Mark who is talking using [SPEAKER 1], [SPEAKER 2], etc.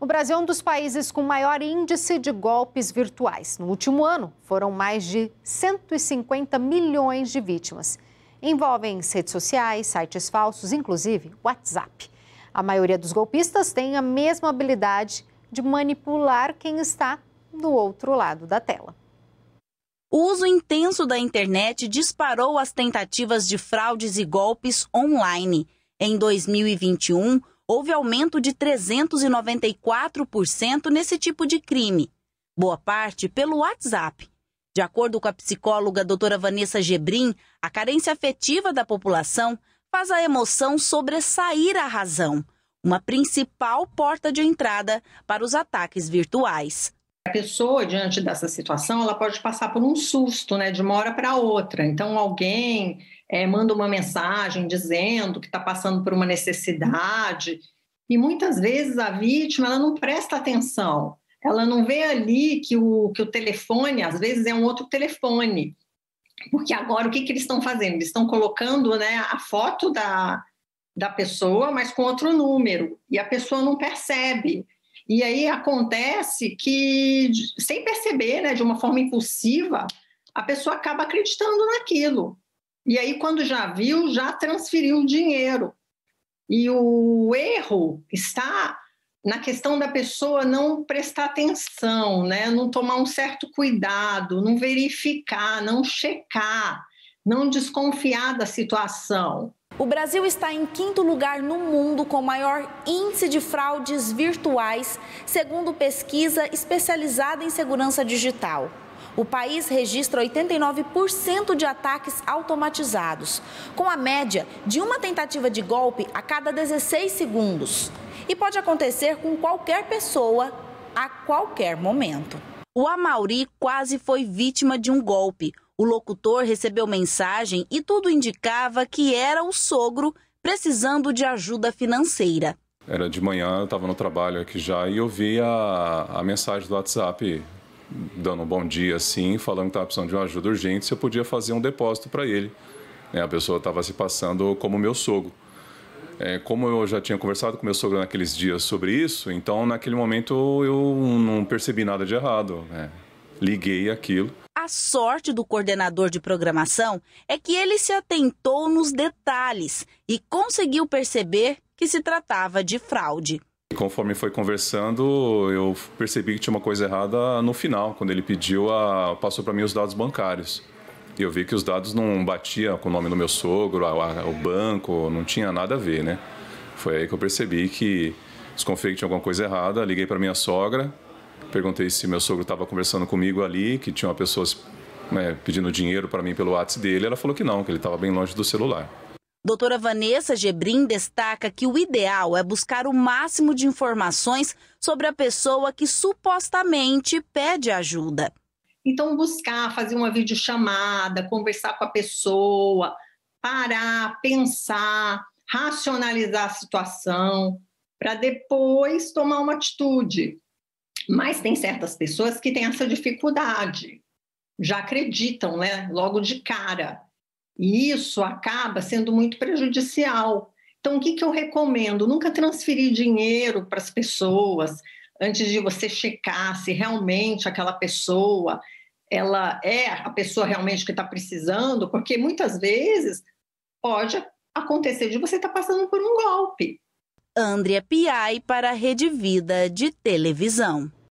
[SPEAKER 1] O Brasil é um dos países com maior índice de golpes virtuais. No último ano, foram mais de 150 milhões de vítimas. Envolvem redes sociais, sites falsos, inclusive WhatsApp. A maioria dos golpistas tem a mesma habilidade de manipular quem está do outro lado da tela.
[SPEAKER 2] O uso intenso da internet disparou as tentativas de fraudes e golpes online. Em 2021, houve aumento de 394% nesse tipo de crime, boa parte pelo WhatsApp. De acordo com a psicóloga doutora Vanessa Gebrim, a carência afetiva da população faz a emoção sobressair a razão, uma principal porta de
[SPEAKER 1] entrada para os ataques virtuais. A pessoa, diante dessa situação, ela pode passar por um susto, né, de uma hora para outra. Então, alguém é, manda uma mensagem dizendo que está passando por uma necessidade. E muitas vezes a vítima ela não presta atenção, ela não vê ali que o, que o telefone, às vezes, é um outro telefone. Porque agora o que, que eles estão fazendo? Eles estão colocando né, a foto da, da pessoa, mas com outro número, e a pessoa não percebe. E aí acontece que, sem perceber, né, de uma forma impulsiva, a pessoa acaba acreditando naquilo. E aí, quando já viu, já transferiu o dinheiro. E o erro está na questão da pessoa não prestar atenção, né? não tomar um certo cuidado, não verificar, não checar, não desconfiar da situação. O Brasil está em quinto lugar no mundo com maior índice de fraudes virtuais,
[SPEAKER 2] segundo pesquisa especializada em segurança digital. O país registra 89% de ataques automatizados, com a média de uma tentativa de golpe a cada 16 segundos. E pode acontecer com qualquer pessoa, a qualquer momento. O Amauri quase foi vítima de um golpe. O locutor recebeu mensagem e tudo indicava que era o sogro precisando de ajuda financeira.
[SPEAKER 3] Era de manhã, eu estava no trabalho aqui já e eu vi a, a mensagem do WhatsApp dando um bom dia assim, falando que estava precisando de uma ajuda urgente, se eu podia fazer um depósito para ele. É, a pessoa estava se passando como meu sogro. É, como eu já tinha conversado com meu sogro naqueles dias sobre isso, então naquele momento eu não percebi nada de errado. Né? Liguei aquilo.
[SPEAKER 2] A sorte do coordenador de programação é que ele se atentou nos detalhes e conseguiu perceber que se tratava de fraude.
[SPEAKER 3] Conforme foi conversando, eu percebi que tinha uma coisa errada no final, quando ele pediu a passou para mim os dados bancários. E eu vi que os dados não batiam com o nome do meu sogro, a, a, o banco, não tinha nada a ver, né? Foi aí que eu percebi que desconfiei que tinha alguma coisa errada, liguei para minha sogra, Perguntei se meu sogro estava conversando comigo ali, que tinha uma pessoa né, pedindo dinheiro para mim pelo WhatsApp dele. Ela falou que não, que ele estava bem longe do celular.
[SPEAKER 2] Doutora Vanessa Gebrim destaca que o ideal é buscar o máximo de informações
[SPEAKER 1] sobre a pessoa que supostamente pede ajuda. Então, buscar, fazer uma videochamada, conversar com a pessoa, parar, pensar, racionalizar a situação, para depois tomar uma atitude. Mas tem certas pessoas que têm essa dificuldade, já acreditam, né? Logo de cara. E isso acaba sendo muito prejudicial. Então, o que, que eu recomendo? Nunca transferir dinheiro para as pessoas antes de você checar se realmente aquela pessoa ela é a pessoa realmente que está precisando, porque muitas vezes pode acontecer de você estar tá passando por um golpe. Andrea Piai para a Rede Vida
[SPEAKER 2] de Televisão.